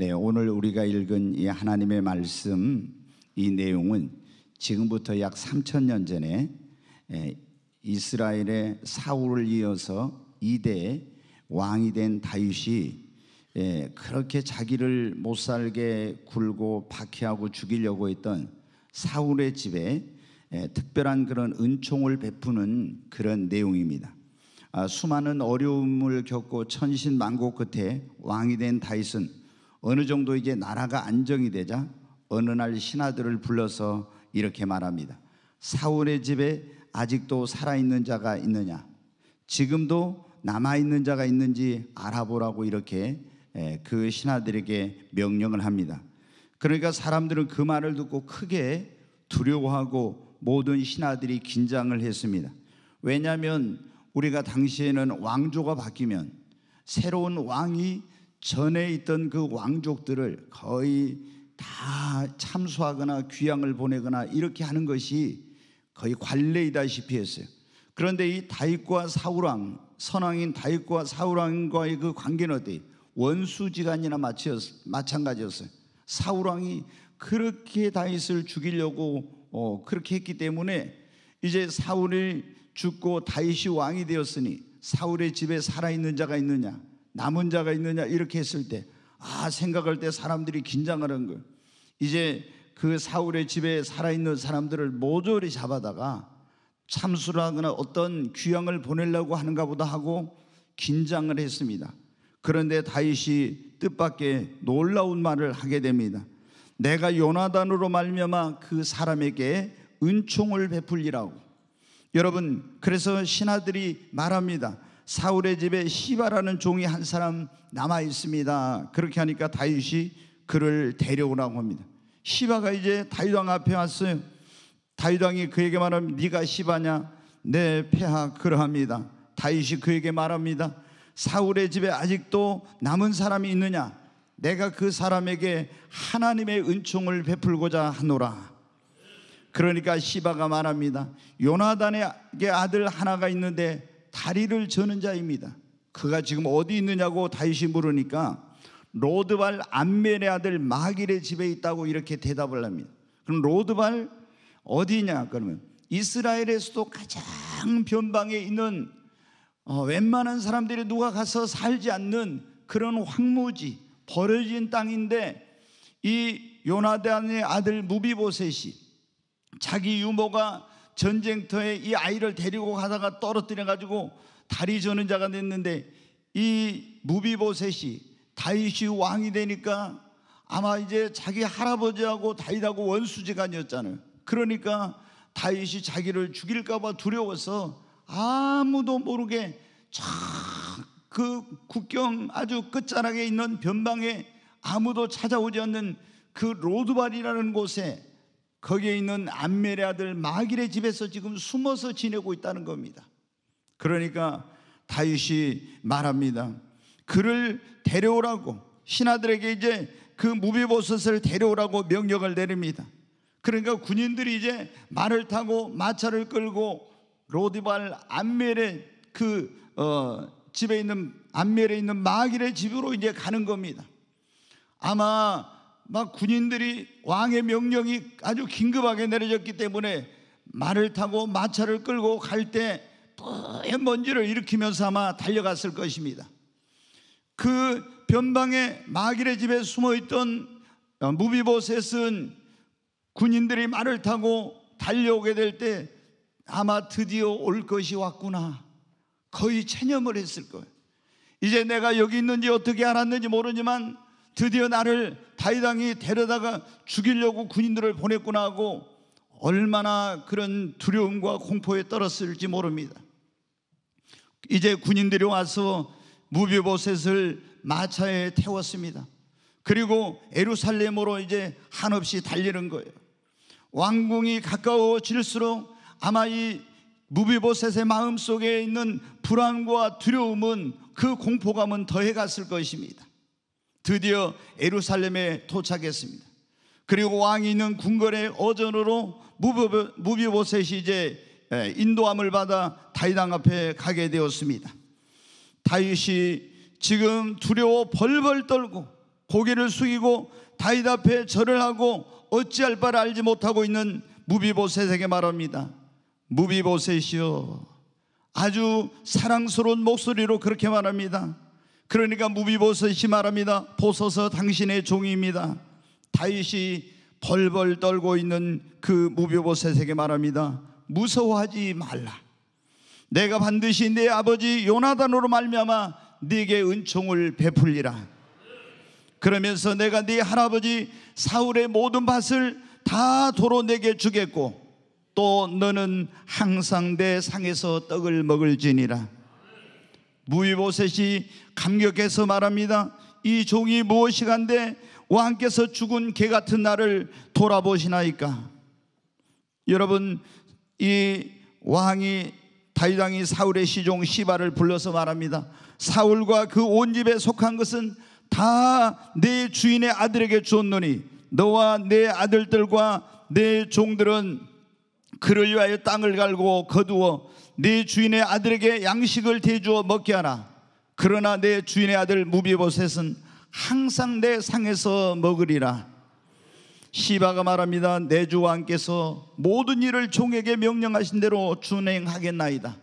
네, 오늘 우리가 읽은 이 하나님의 말씀 이 내용은 지금부터 약 3천 년 전에 이스라엘의 사울을 이어서 이대 왕이 된 다윗이 그렇게 자기를 못 살게 굴고 박해하고 죽이려고 했던 사울의 집에 특별한 그런 은총을 베푸는 그런 내용입니다. 아, 수많은 어려움을 겪고 천신만고 끝에 왕이 된 다윗은 어느 정도 이제 나라가 안정이 되자 어느 날 신하들을 불러서 이렇게 말합니다. 사울의 집에 아직도 살아있는 자가 있느냐? 지금도 남아있는 자가 있는지 알아보라고 이렇게 그 신하들에게 명령을 합니다. 그러니까 사람들은 그 말을 듣고 크게 두려워하고 모든 신하들이 긴장을 했습니다. 왜냐하면 우리가 당시에는 왕조가 바뀌면 새로운 왕이 전에 있던 그 왕족들을 거의 다 참수하거나 귀향을 보내거나 이렇게 하는 것이 거의 관례이다시피 했어요. 그런데 이 다윗과 사울왕, 선왕인 다윗과 사울왕과의 그 관계는 어디 원수지간이나 마찬가지였어요. 사울왕이 그렇게 다윗을 죽이려고 어, 그렇게 했기 때문에 이제 사울이 죽고 다윗이 왕이 되었으니 사울의 집에 살아있는 자가 있느냐? 남은 자가 있느냐 이렇게 했을 때아 생각할 때 사람들이 긴장하는 걸 이제 그 사울의 집에 살아있는 사람들을 모조리 잡아다가 참수 하거나 어떤 귀향을 보내려고 하는가 보다 하고 긴장을 했습니다. 그런데 다윗이 뜻밖의 놀라운 말을 하게 됩니다. 내가 요나단으로 말미암아 그 사람에게 은총을 베풀리라고. 여러분, 그래서 신하들이 말합니다. 사울의 집에 시바라는 종이 한 사람 남아 있습니다. 그렇게 하니까 다윗이 그를 데려오라고 합니다. 시바가 이제 다윗 왕 앞에 왔어요. 다윗 왕이 그에게 말하면 네가 시바냐? 네, 폐하 그러합니다. 다윗이 그에게 말합니다. 사울의 집에 아직도 남은 사람이 있느냐? 내가 그 사람에게 하나님의 은총을 베풀고자 하노라. 그러니까 시바가 말합니다. 요나단의 아들 하나가 있는데 다리를 저는 자입니다. 그가 지금 어디 있느냐고 다윗이 물으니까 로드발 안멜의 아들 마길의 집에 있다고 이렇게 대답을 합니다. 그럼 로드발 어디냐? 그러면 이스라엘에서도 가장 변방에 있는 어, 웬만한 사람들이 누가 가서 살지 않는 그런 황무지 버려진 땅인데 이 요나단의 아들 무비보셋이 자기 유모가 전쟁터에 이 아이를 데리고 가다가 떨어뜨려 가지고 다리 저는 자가 됐는데 이 무비보셋이 다윗이 왕이 되니까 아마 이제 자기 할아버지하고 다윗하고 원수지간이었잖아요. 그러니까 다윗이 자기를 죽일까봐 두려워서 아무도 모르게 그 국경 아주 끝자락에 있는 변방에 아무도 찾아오지 않는 그 로드발이라는 곳에 거기에 있는 안멜의 아들 마길의 집에서 지금 숨어서 지내고 있다는 겁니다. 그러니까 다윗이 말합니다. 그를 데려오라고 신하들에게 이제 그 무비보셋을 데려오라고 명령을 내립니다. 그러니까 군인들이 이제 말을 타고 마차를 끌고 로디발 안멜의그 어, 집에 있는 안멜에 있는 마길의 집으로 이제 가는 겁니다. 아마 막 군인들이 왕의 명령이 아주 긴급하게 내려졌기 때문에 말을 타고 마차를 끌고 갈때 뿌연 먼지를 일으키면서 아마 달려갔을 것입니다. 그변방에 마길의 집에 숨어있던 어, 무비보셋은 군인들이 말을 타고 달려오게 될 때 아마 드디어 올 것이 왔구나. 거의 체념을 했을 거예요. 이제 내가 여기 있는지 어떻게 알았는지 모르지만 드디어 나를 다이당이 데려다가 죽이려고 군인들을 보냈구나 하고 얼마나 그런 두려움과 공포에 떨었을지 모릅니다. 이제 군인들이 와서 무비보셋을 마차에 태웠습니다. 그리고 에루살렘으로 이제 한없이 달리는 거예요. 왕궁이 가까워질수록 아마 이 무비보셋의 마음 속에 있는 불안과 두려움은 그 공포감은 더해갔을 것입니다. 드디어 에루살렘에 도착했습니다. 그리고 왕이 있는 궁궐의 어전으로 무비보셋이 이제 인도함을 받아 다윗왕 앞에 가게 되었습니다. 다윗이 지금 두려워 벌벌 떨고 고개를 숙이고 다윗 앞에 절을 하고 어찌할 바를 알지 못하고 있는 무비보셋에게 말합니다. 무비보셋이요. 아주 사랑스러운 목소리로 그렇게 말합니다. 그러니까 무비보셋이 말합니다. 보소서 당신의 종입니다. 다윗이 벌벌 떨고 있는 그 무비보셋에게 말합니다. 무서워하지 말라. 내가 반드시 내 아버지 요나단으로 말미암아 네게 은총을 베풀리라. 그러면서 내가 네 할아버지 사울의 모든 밭을 다 도로 내게 주겠고 또 너는 항상 내 상에서 떡을 먹을지니라. 무이보셋이 감격해서 말합니다. 이 종이 무엇이 간데 왕께서 죽은 개 같은 나를 돌아보시나이까. 여러분 이 왕이 다윗왕이 사울의 시종 시바를 불러서 말합니다. 사울과 그 온 집에 속한 것은 다 내 주인의 아들에게 주었노니 너와 내 아들들과 내 종들은 그를 위하여 땅을 갈고 거두어 네 주인의 아들에게 양식을 대주어 먹게 하라. 그러나 내 주인의 아들 무비보셋은 항상 내 상에서 먹으리라. 시바가 말합니다. 내 주왕께서 모든 일을 종에게 명령하신 대로 준행하겠나이다.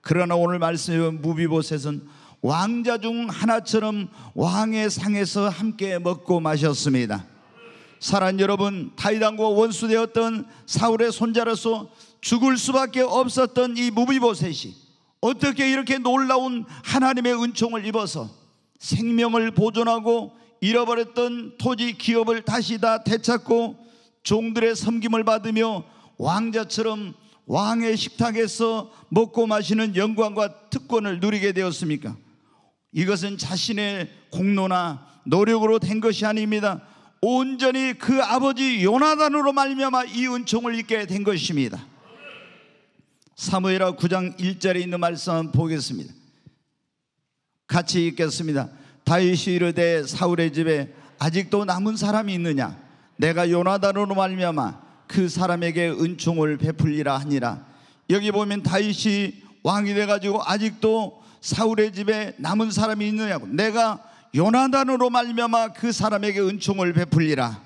그러나 오늘 말씀해 보면 무비보셋은 왕자 중 하나처럼 왕의 상에서 함께 먹고 마셨습니다. 사랑 여러분, 타이당과 원수되었던 사울의 손자로서 죽을 수밖에 없었던 이 무비보셋이 어떻게 이렇게 놀라운 하나님의 은총을 입어서 생명을 보존하고 잃어버렸던 토지 기업을 다시 다 되찾고 종들의 섬김을 받으며 왕자처럼 왕의 식탁에서 먹고 마시는 영광과 특권을 누리게 되었습니까? 이것은 자신의 공로나 노력으로 된 것이 아닙니다. 온전히 그 아버지 요나단으로 말미암아 이 은총을 입게 된 것입니다. 사무엘하 9장 1절에 있는 말씀 보겠습니다. 같이 읽겠습니다. 다윗이 이르되 사울의 집에 아직도 남은 사람이 있느냐? 내가 요나단으로 말미암아 그 사람에게 은총을 베풀리라 하니라. 여기 보면 다윗이 왕이 돼 가지고 아직도 사울의 집에 남은 사람이 있느냐고. 내가 요나단으로 말미암아 그 사람에게 은총을 베풀리라.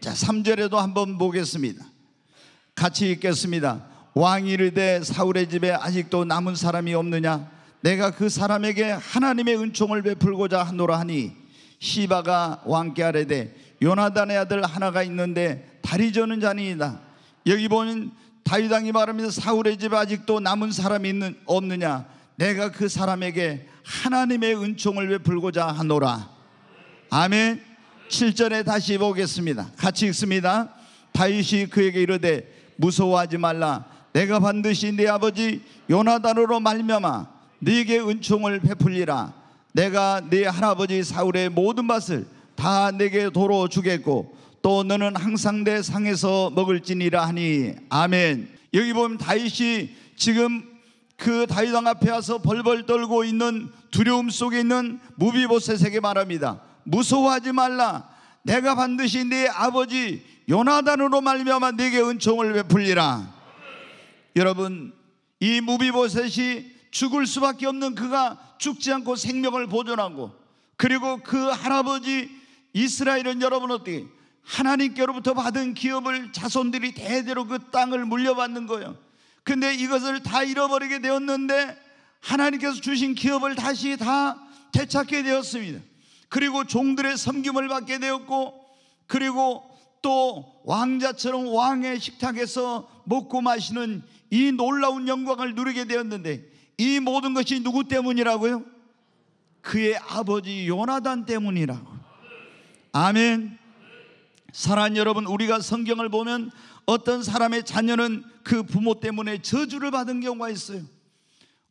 자, 3절에도 한번 보겠습니다. 같이 읽겠습니다. 왕이 이르 사울의 집에 아직도 남은 사람이 없느냐 내가 그 사람에게 하나님의 은총을 베풀고자 하노라 하니 시바가 왕께 아래되 요나단의 아들 하나가 있는데 다리 저는 자니이다 여기 보면 다윗왕이 말하면서 사울의 집에 아직도 남은 사람이 있는, 없느냐 내가 그 사람에게 하나님의 은총을 베풀고자 하노라 아멘 7절에 다시 보겠습니다 같이 읽습니다 다윗이 그에게 이르되 무서워하지 말라 내가 반드시 네 아버지 요나단으로 말미암아 네게 은총을 베풀리라 내가 네 할아버지 사울의 모든 밭을 다 내게 도로 주겠고 또 너는 항상 내 상에서 먹을지니라 하니 아멘 여기 보면 다윗이 지금 그 다윗왕 앞에 와서 벌벌 떨고 있는 두려움 속에 있는 무비보셋에게 말합니다 무서워하지 말라 내가 반드시 네 아버지 요나단으로 말미암아 네게 은총을 베풀리라 여러분 이 무비보셋이 죽을 수밖에 없는 그가 죽지 않고 생명을 보존하고 그리고 그 할아버지 이스라엘은 여러분 어떻게 하나님께로부터 받은 기업을 자손들이 대대로 그 땅을 물려받는 거예요. 근데 이것을 다 잃어버리게 되었는데 하나님께서 주신 기업을 다시 다 되찾게 되었습니다. 그리고 종들의 섬김을 받게 되었고 그리고 또 왕자처럼 왕의 식탁에서 먹고 마시는 이 놀라운 영광을 누리게 되었는데 이 모든 것이 누구 때문이라고요? 그의 아버지 요나단 때문이라고. 아멘. 사랑 여러분, 우리가 성경을 보면 어떤 사람의 자녀는 그 부모 때문에 저주를 받은 경우가 있어요.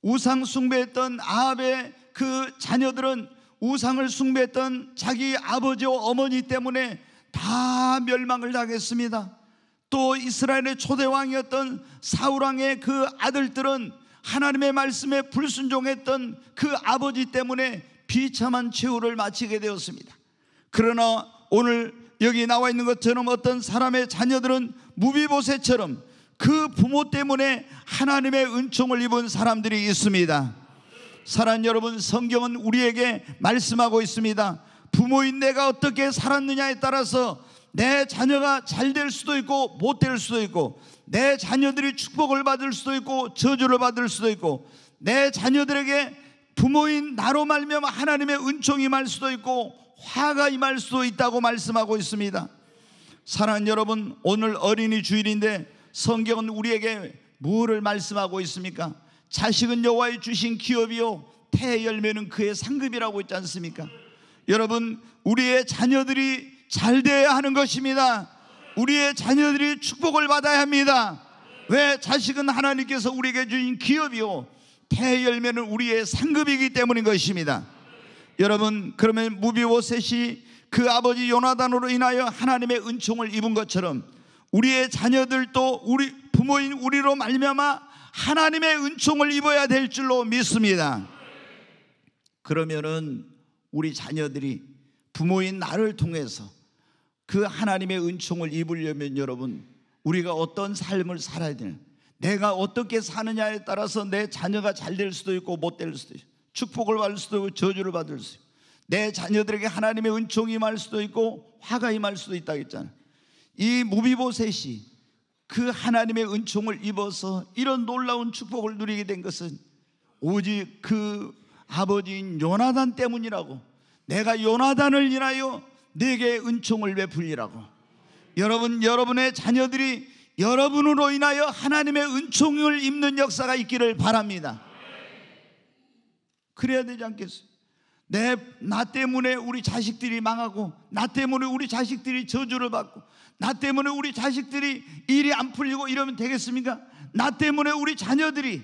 우상 숭배했던 아합의 그 자녀들은 우상을 숭배했던 자기 아버지와 어머니 때문에 다 멸망을 당했습니다. 또 이스라엘의 초대 왕이었던 사우랑의그 아들들은 하나님의 말씀에 불순종했던 그 아버지 때문에 비참한 최후를 마치게 되었습니다. 그러나 오늘 여기 나와 있는 것처럼 어떤 사람의 자녀들은 무비보세처럼 그 부모 때문에 하나님의 은총을 입은 사람들이 있습니다. 사랑 여러분, 성경은 우리에게 말씀하고 있습니다. 부모인 내가 어떻게 살았느냐에 따라서 내 자녀가 잘 될 수도 있고 못 될 수도 있고 내 자녀들이 축복을 받을 수도 있고 저주를 받을 수도 있고 내 자녀들에게 부모인 나로 말미암아 하나님의 은총이 말 수도 있고 화가 임할 수도 있다고 말씀하고 있습니다. 사랑하는 여러분, 오늘 어린이 주일인데 성경은 우리에게 무엇을 말씀하고 있습니까? 자식은 여호와의 주신 기업이요 태의 열매는 그의 상급이라고 있지 않습니까? 여러분, 우리의 자녀들이 잘 돼야 하는 것입니다. 우리의 자녀들이 축복을 받아야 합니다. 왜 자식은 하나님께서 우리에게 주신 기업이요 태열매는 우리의 상급이기 때문인 것입니다. 여러분 그러면 무비오셋이그 아버지 요나단으로 인하여 하나님의 은총을 입은 것처럼 우리의 자녀들도 우리 부모인 우리로 말미암아 하나님의 은총을 입어야 될 줄로 믿습니다. 그러면은 우리 자녀들이 부모인 나를 통해서 그 하나님의 은총을 입으려면 여러분 우리가 어떤 삶을 살아야 되는 내가 어떻게 사느냐에 따라서 내 자녀가 잘 될 수도 있고 못 될 수도 있고 축복을 받을 수도 있고 저주를 받을 수도 있고 내 자녀들에게 하나님의 은총이 임할 수도 있고 화가 임할 수도 있다 했잖아 이 무비보셋이 그 하나님의 은총을 입어서 이런 놀라운 축복을 누리게 된 것은 오직 그 아버지인 요나단 때문이라고 내가 요나단을 인하여 네게 은총을 베풀리라고. 여러분, 여러분의 자녀들이 여러분으로 인하여 하나님의 은총을 입는 역사가 있기를 바랍니다. 그래야 되지 않겠어요? 내, 나 때문에 우리 자식들이 망하고, 나 때문에 우리 자식들이 저주를 받고, 나 때문에 우리 자식들이 일이 안 풀리고 이러면 되겠습니까? 나 때문에 우리 자녀들이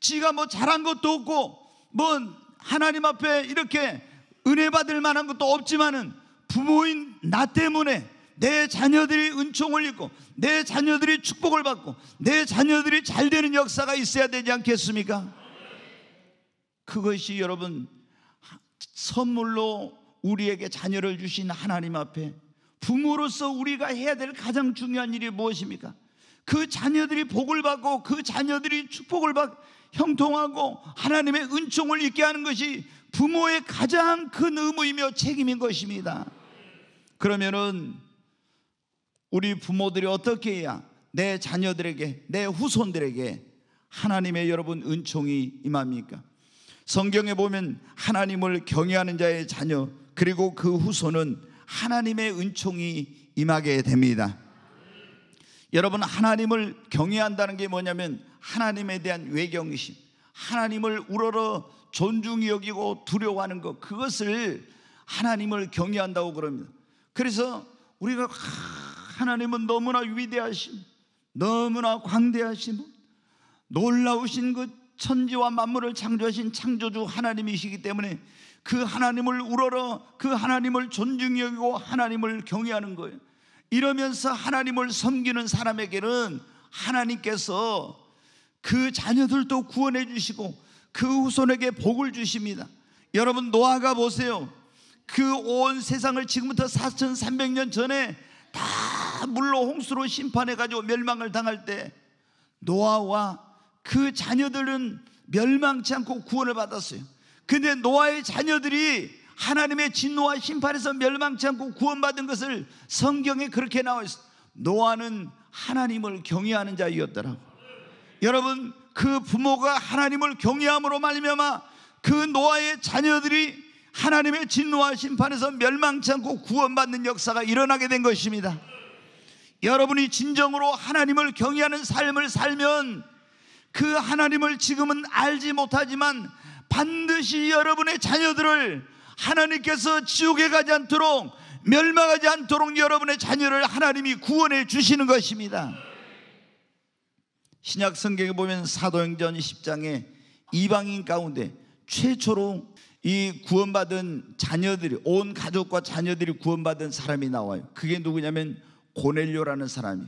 지가 뭐 잘한 것도 없고, 뭐 하나님 앞에 이렇게 은혜 받을 만한 것도 없지만은 부모인 나 때문에 내 자녀들이 은총을 입고 내 자녀들이 축복을 받고 내 자녀들이 잘 되는 역사가 있어야 되지 않겠습니까? 그것이 여러분 선물로 우리에게 자녀를 주신 하나님 앞에 부모로서 우리가 해야 될 가장 중요한 일이 무엇입니까? 그 자녀들이 복을 받고 그 자녀들이 축복을 받 형통하고 하나님의 은총을 입게 하는 것이 부모의 가장 큰 의무이며 책임인 것입니다. 그러면은 우리 부모들이 어떻게 해야 내 자녀들에게, 내 후손들에게 하나님의 여러분 은총이 임합니까? 성경에 보면 하나님을 경외하는 자의 자녀 그리고 그 후손은 하나님의 은총이 임하게 됩니다. 여러분 하나님을 경외한다는 게 뭐냐면 하나님에 대한 외경심, 하나님을 우러러 존중 여기고 두려워하는 것 그것을 하나님을 경외한다고 그럽니다. 그래서 우리가 하나님은 너무나 위대하신, 너무나 광대하신 놀라우신 그 천지와 만물을 창조하신 창조주 하나님이시기 때문에 그 하나님을 우러러 그 하나님을 존중히 여기고 하나님을 경외하는 거예요. 이러면서 하나님을 섬기는 사람에게는 하나님께서 그 자녀들도 구원해 주시고 그 후손에게 복을 주십니다. 여러분 노아가 보세요. 그온 세상을 지금부터 4,300년 전에 다 물로 홍수로 심판해가지고 멸망을 당할 때 노아와 그 자녀들은 멸망치 않고 구원을 받았어요. 근데 노아의 자녀들이 하나님의 진노와 심판에서 멸망치 않고 구원받은 것을 성경에 그렇게 나와 있어. 노아는 하나님을 경외하는 자이었더라고. 여러분 그 부모가 하나님을 경외함으로 말미암아 그 노아의 자녀들이 하나님의 진노와 심판에서 멸망치 않고 구원받는 역사가 일어나게 된 것입니다. 여러분이 진정으로 하나님을 경외하는 삶을 살면 그 하나님을 지금은 알지 못하지만 반드시 여러분의 자녀들을 하나님께서 지옥에 가지 않도록 멸망하지 않도록 여러분의 자녀를 하나님이 구원해 주시는 것입니다. 신약 성경에 보면 사도행전 10장에 이방인 가운데 최초로 이 구원받은 자녀들이 온 가족과 자녀들이 구원받은 사람이 나와요. 그게 누구냐면 고넬료라는 사람이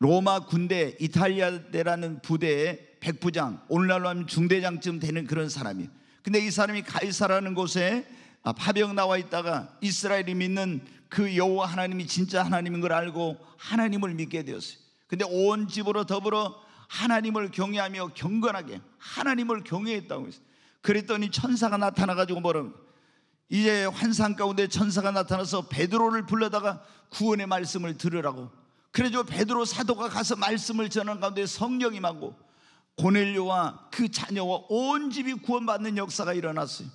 로마 군대 이탈리아대라는 부대의 백부장 오늘날로 하면 중대장쯤 되는 그런 사람이. 에요 근데 이 사람이 가이사라는 곳에 아, 파병 나와 있다가 이스라엘이 믿는 그 여호와 하나님이 진짜 하나님인 걸 알고 하나님을 믿게 되었어요. 근데 온 집으로 더불어 하나님을 경외하며 경건하게 하나님을 경외했다고 했어요. 그랬더니 천사가 나타나가지고 뭐라 이제 환상 가운데 천사가 나타나서 베드로를 불러다가 구원의 말씀을 들으라고. 그래서 베드로 사도가 가서 말씀을 전한 가운데 성령이 하고 고넬료와 그 자녀와 온 집이 구원받는 역사가 일어났어요.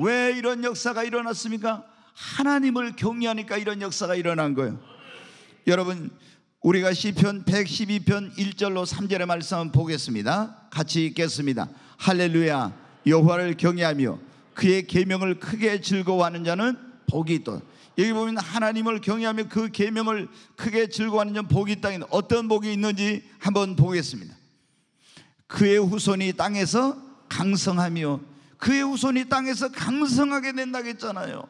왜 이런 역사가 일어났습니까? 하나님을 경외하니까 이런 역사가 일어난 거예요. 여러분 우리가 시편 112편 1절로 3절의 말씀 보겠습니다. 같이 읽겠습니다. 할렐루야. 여호와를 경외하며 그의 계명을 크게 즐거워하는 자는 복이 있다. 여기 보면 하나님을 경외하며 그 계명을 크게 즐거워하는 자는 복이 있다. 어떤 복이 있는지 한번 보겠습니다. 그의 후손이 땅에서 강성하며 그의 후손이 땅에서 강성하게 된다고 했잖아요.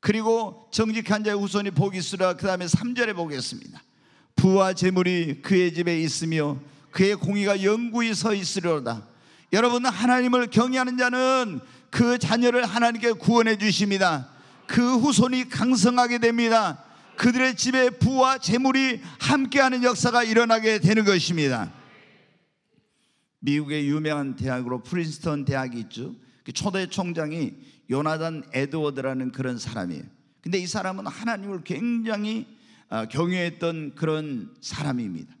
그리고 정직한 자의 후손이 복이 있으라. 그다음에 3절에 보겠습니다. 부와 재물이 그의 집에 있으며 그의 공의가 영구히 서 있으려다. 여러분 하나님을 경외하는 자는 그 자녀를 하나님께 구원해 주십니다. 그 후손이 강성하게 됩니다. 그들의 집에 부와 재물이 함께하는 역사가 일어나게 되는 것입니다. 미국의 유명한 대학으로 프린스턴 대학이 있죠. 그 초대 총장이 요나단 에드워드라는 그런 사람이에요. 근데 이 사람은 하나님을 굉장히 아, 경외했던 그런 사람입니다.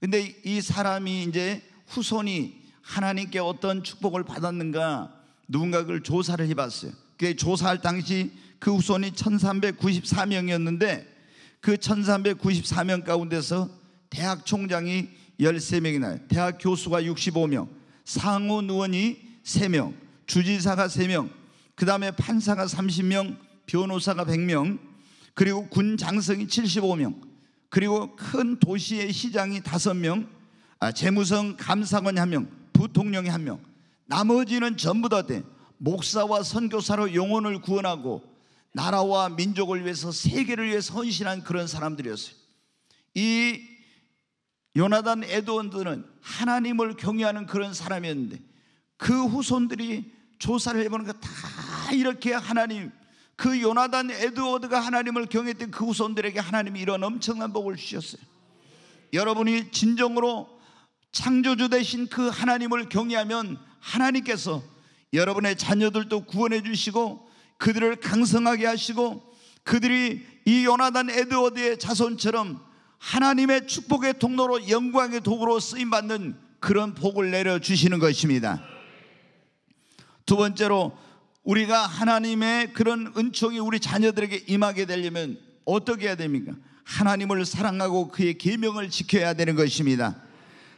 근데 이 사람이 이제 후손이 하나님께 어떤 축복을 받았는가 누군가 그걸 조사를 해봤어요. 그 조사할 당시 그 후손이 1394명이었는데 그 1394명 가운데서 대학 총장이 13명이나 대학 교수가 65명 상원 의원이 3명 주지사가 3명 그 다음에 판사가 30명 변호사가 100명 그리고 군 장성이 75명 그리고 큰 도시의 시장이 5명 아, 재무성 감사관이 1명 부통령이 한 명, 나머지는 전부 다 돼. 목사와 선교사로 영혼을 구원하고 나라와 민족을 위해서 세계를 위해 헌신한 그런 사람들이었어요. 이 요나단 에드원드는 하나님을 경외하는 그런 사람이었는데 그 후손들이 조사를 해보니까 다 이렇게 하나님 그 요나단 에드워드가 하나님을 경외했던 그 후손들에게 하나님이 이런 엄청난 복을 주셨어요. 여러분이 진정으로 창조주 되신 그 하나님을 경외하면 하나님께서 여러분의 자녀들도 구원해 주시고 그들을 강성하게 하시고 그들이 이 요나단 에드워드의 자손처럼 하나님의 축복의 통로로 영광의 도구로 쓰임 받는 그런 복을 내려 주시는 것입니다. 두 번째로 우리가 하나님의 그런 은총이 우리 자녀들에게 임하게 되려면 어떻게 해야 됩니까? 하나님을 사랑하고 그의 계명을 지켜야 되는 것입니다.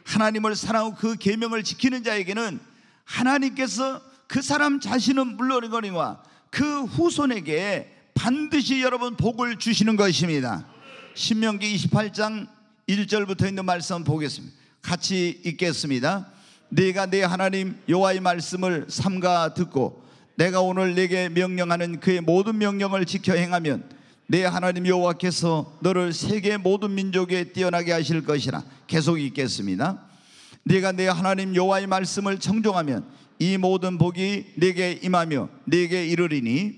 하나님을 사랑하고 그 계명을 지키는 자에게는 하나님께서 그 사람 자신은 물러이거니와그 후손에게 반드시 여러분 복을 주시는 것입니다. 신명기 28장 1절부터 있는 말씀 보겠습니다. 같이 읽겠습니다. 네가 내 하나님 여호의 말씀을 삼가 듣고 내가 오늘 네게 명령하는 그의 모든 명령을 지켜 행하면 내 하나님 여호와께서 너를 세계 모든 민족에 뛰어나게 하실 것이라 계속 읽겠습니다. 네가 내 하나님 여호와의 말씀을 청종하면 이 모든 복이 네게 임하며 네게 이르리니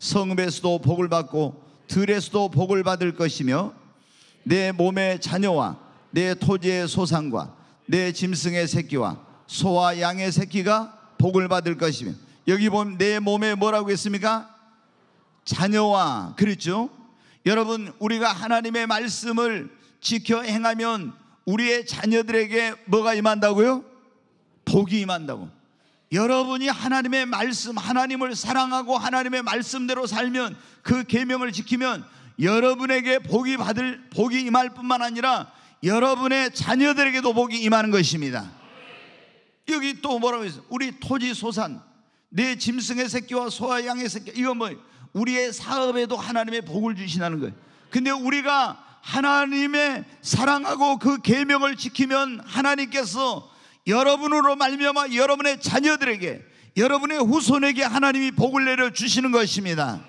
성읍에서도 복을 받고 들에서도 복을 받을 것이며 내 몸의 자녀와 내 토지의 소산과 내 짐승의 새끼와 소와 양의 새끼가 복을 받을 것이며 여기 보면 내 몸에 뭐라고 했습니까? 자녀와 그렇죠? 여러분 우리가 하나님의 말씀을 지켜 행하면 우리의 자녀들에게 뭐가 임한다고요? 복이 임한다고. 여러분이 하나님의 말씀, 하나님을 사랑하고 하나님의 말씀대로 살면 그 계명을 지키면 여러분에게 복이 받을 복이 임할 뿐만 아니라 여러분의 자녀들에게도 복이 임하는 것입니다. 여기 또 뭐라고 했어 우리 토지 소산 내 짐승의 새끼와 소와 양의 새끼 이건 뭐예요? 우리의 사업에도 하나님의 복을 주신다는 거예요. 근데 우리가 하나님의 사랑하고 그 계명을 지키면 하나님께서 여러분으로 말미암아 여러분의 자녀들에게 여러분의 후손에게 하나님이 복을 내려 주시는 것입니다.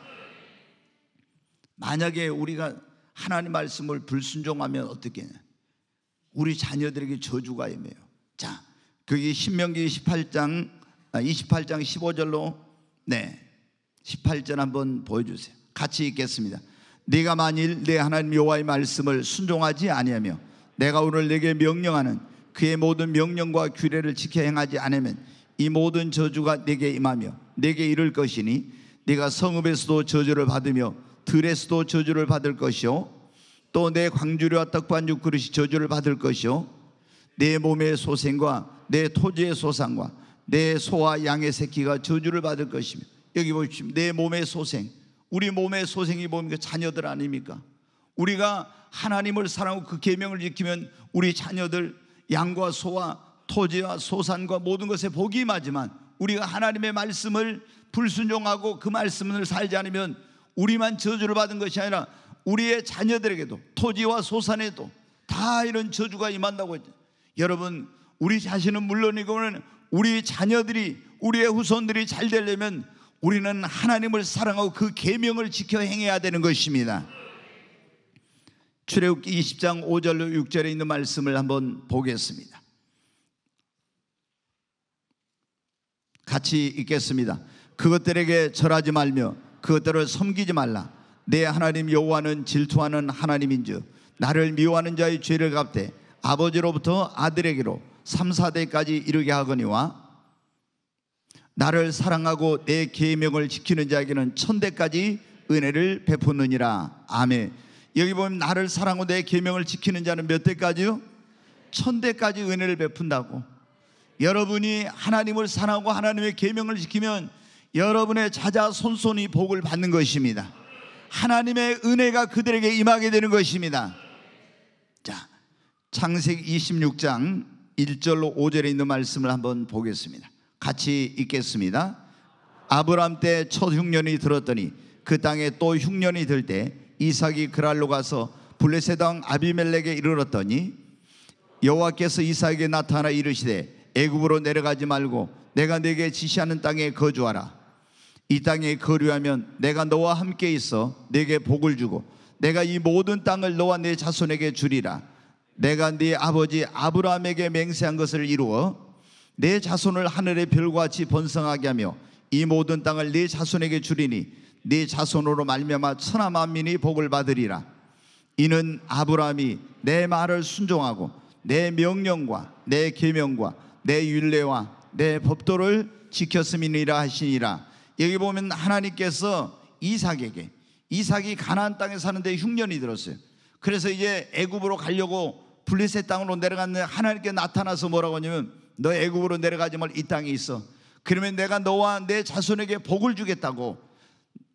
만약에 우리가 하나님 말씀을 불순종하면 어떻게 냐 우리 자녀들에게 저주가 임해요. 자, 그게 신명기 28장 28장 15절로 네. 18절 한번 보여주세요. 같이 읽겠습니다. 네가 만일 내 하나님 여호와의 말씀을 순종하지 아니하며 내가 오늘 내게 명령하는 그의 모든 명령과 규례를 지켜 행하지 않으면 이 모든 저주가 내게 임하며 내게 이를 것이니 네가 성읍에서도 저주를 받으며 들에서도 저주를 받을 것이요 또 내 광주리와 떡반 육 그릇이 저주를 받을 것이요 내 몸의 소생과 내 토지의 소상과 내 소와 양의 새끼가 저주를 받을 것이며 여기 보십시오. 내 몸의 소생. 우리 몸의 소생이 뭡니까? 자녀들 아닙니까? 우리가 하나님을 사랑하고 그 계명을 지키면 우리 자녀들 양과 소와 토지와 소산과 모든 것에 복이 임하지만 우리가 하나님의 말씀을 불순종하고 그 말씀을 살지 않으면 우리만 저주를 받은 것이 아니라 우리의 자녀들에게도 토지와 소산에도 다 이런 저주가 임한다고 했죠. 여러분 우리 자신은 물론이고 우리 자녀들이 우리의 후손들이 잘 되려면 우리는 하나님을 사랑하고 그 계명을 지켜 행해야 되는 것입니다. 출애굽기 20장 5절로 6절에 있는 말씀을 한번 보겠습니다. 같이 읽겠습니다. 그것들에게 절하지 말며 그것들을 섬기지 말라. 내 하나님 여호와는 질투하는 하나님인즉 나를 미워하는 자의 죄를 갚되 아버지로부터 아들에게로 3, 4대까지 이르게 하거니와 나를 사랑하고 내 계명을 지키는 자에게는 천대까지 은혜를 베푸느니라. 아멘. 여기 보면 나를 사랑하고 내 계명을 지키는 자는 몇 대까지요? 천대까지 은혜를 베푼다고. 여러분이 하나님을 사랑하고 하나님의 계명을 지키면 여러분의 자자 손손이 복을 받는 것입니다. 하나님의 은혜가 그들에게 임하게 되는 것입니다. 자, 창세기 26장 1절로 5절에 있는 말씀을 한번 보겠습니다. 같이 읽겠습니다. 아브람 때 첫 흉년이 들었더니 그 땅에 또 흉년이 들 때 이삭이 그랄로 가서 블레셋 왕 아비멜렉에 이르렀더니 여호와께서 이삭에게 나타나 이르시되 애굽으로 내려가지 말고 내가 네게 지시하는 땅에 거주하라. 이 땅에 거류하면 내가 너와 함께 있어 네게 복을 주고 내가 이 모든 땅을 너와 네 자손에게 주리라. 내가 네 아버지 아브라함에게 맹세한 것을 이루어 내 자손을 하늘의 별과 같이 번성하게 하며 이 모든 땅을 내 자손에게 주리니 내 자손으로 말미암아 천하 만민이 복을 받으리라 이는 아브라함이 내 말을 순종하고 내 명령과 내 계명과 내 율례와 내 법도를 지켰음이니라 하시니라 여기 보면 하나님께서 이삭에게 이삭이 가나안 땅에 사는데 흉년이 들었어요 그래서 이제 애굽으로 가려고 블레셋 땅으로 내려갔는데 하나님께 나타나서 뭐라고 하냐면 너 애굽으로 내려가지 말 이 땅에 있어. 그러면 내가 너와 내 자손에게 복을 주겠다고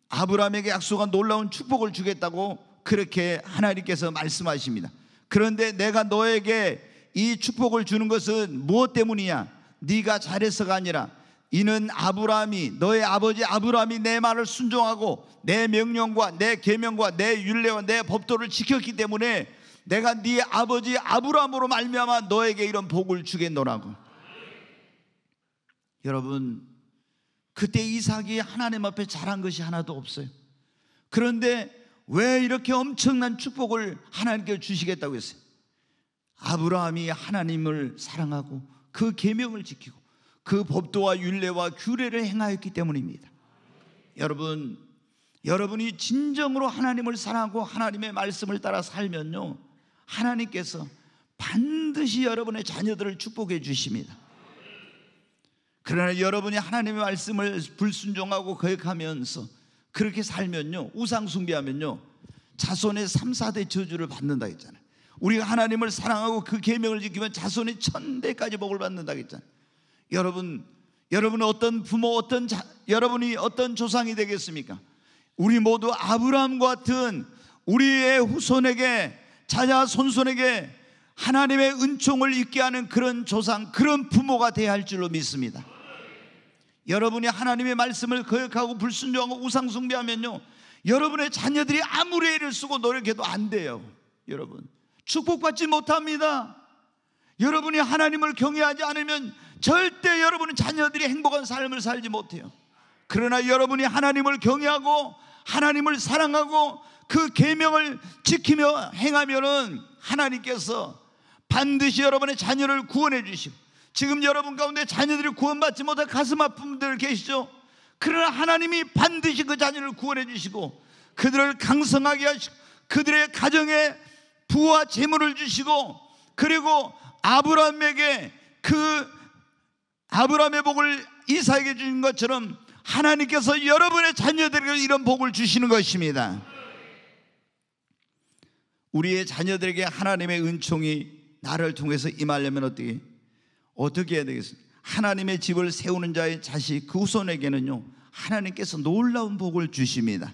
아브라함에게 약속한 놀라운 축복을 주겠다고 그렇게 하나님께서 말씀하십니다. 그런데 내가 너에게 이 축복을 주는 것은 무엇 때문이냐? 네가 잘해서가 아니라 이는 아브라함이 너의 아버지 아브라함이 내 말을 순종하고 내 명령과 내 계명과 내 율례와 내 법도를 지켰기 때문에 내가 네 아버지 아브라함으로 말미암아 너에게 이런 복을 주겠노라고. 여러분, 그때 이삭이 하나님 앞에 잘한 것이 하나도 없어요. 그런데 왜 이렇게 엄청난 축복을 하나님께 주시겠다고 했어요? 아브라함이 하나님을 사랑하고 그 계명을 지키고 그 법도와 윤례와 규례를 행하였기 때문입니다. 여러분, 여러분이 진정으로 하나님을 사랑하고 하나님의 말씀을 따라 살면요. 하나님께서 반드시 여러분의 자녀들을 축복해 주십니다. 그러나 여러분이 하나님의 말씀을 불순종하고 거역하면서 그렇게 살면요. 우상 숭배하면요. 자손의 3, 4대 저주를 받는다 했잖아요. 우리가 하나님을 사랑하고 그 계명을 지키면 자손이 천대까지 복을 받는다 했잖아요. 여러분, 여러분 어떤 부모 어떤 자, 여러분이 어떤 조상이 되겠습니까? 우리 모두 아브라함과 같은 우리의 후손에게 자자 손손에게 하나님의 은총을 입게 하는 그런 조상, 그런 부모가 되어야 할 줄로 믿습니다. 여러분이 하나님의 말씀을 거역하고 불순종하고 우상숭배하면요. 여러분의 자녀들이 아무리 애를 쓰고 노력해도 안 돼요. 여러분. 축복받지 못합니다. 여러분이 하나님을 경외하지 않으면 절대 여러분의 자녀들이 행복한 삶을 살지 못해요. 그러나 여러분이 하나님을 경외하고 하나님을 사랑하고 그 계명을 지키며 행하면은 하나님께서 반드시 여러분의 자녀를 구원해 주시고 지금 여러분 가운데 자녀들이 구원받지 못한 가슴 아픈 분들 계시죠? 그러나 하나님이 반드시 그 자녀를 구원해 주시고 그들을 강성하게 하시고 그들의 가정에 부와 재물을 주시고 그리고 아브라함에게 그 아브라함의 복을 이삭에게 주신 것처럼 하나님께서 여러분의 자녀들에게 이런 복을 주시는 것입니다. 우리의 자녀들에게 하나님의 은총이 나를 통해서 임하려면 어떻게 어떻게 해야 되겠습니까? 하나님의 집을 세우는 자의 자식 그 후손에게는요 하나님께서 놀라운 복을 주십니다.